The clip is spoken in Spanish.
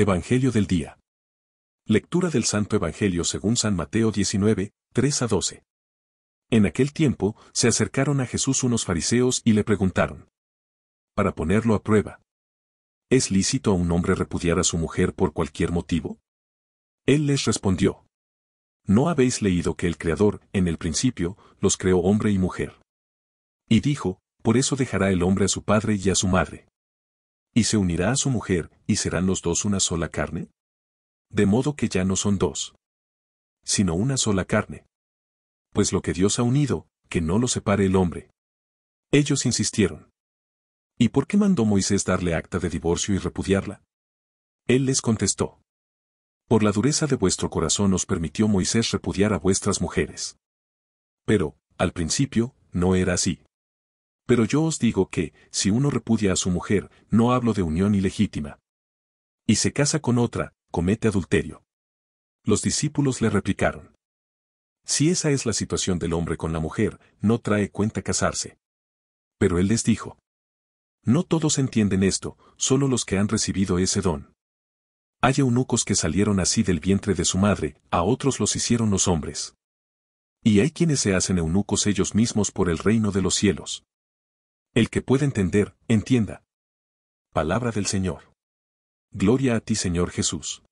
Evangelio del Día. Lectura del Santo Evangelio según San Mateo 19, 3 a 12. En aquel tiempo se acercaron a Jesús unos fariseos y le preguntaron. Para ponerlo a prueba. ¿Es lícito a un hombre repudiar a su mujer por cualquier motivo? Él les respondió. ¿No habéis leído que el Creador, en el principio, los creó hombre y mujer? Y dijo, por eso dejará el hombre a su padre y a su madre y se unirá a su mujer, y serán los dos una sola carne. De modo que ya no son dos, sino una sola carne. Pues lo que Dios ha unido, que no lo separe el hombre. Ellos insistieron. ¿Y por qué mandó Moisés darle acta de divorcio y repudiarla? Él les contestó. Por la dureza de vuestro corazón os permitió Moisés repudiar a vuestras mujeres. Pero, al principio, no era así. Pero yo os digo que, si uno repudia a su mujer, no hablo de unión ilegítima. Y se casa con otra, comete adulterio. Los discípulos le replicaron. Si esa es la situación del hombre con la mujer, no trae cuenta casarse. Pero él les dijo. No todos entienden esto, solo los que han recibido ese don. Hay eunucos que salieron así del vientre de su madre, a otros los hicieron los hombres. Y hay quienes se hacen eunucos ellos mismos por el reino de los cielos. El que puede entender, entienda. Palabra del Señor. Gloria a ti Señor Jesús.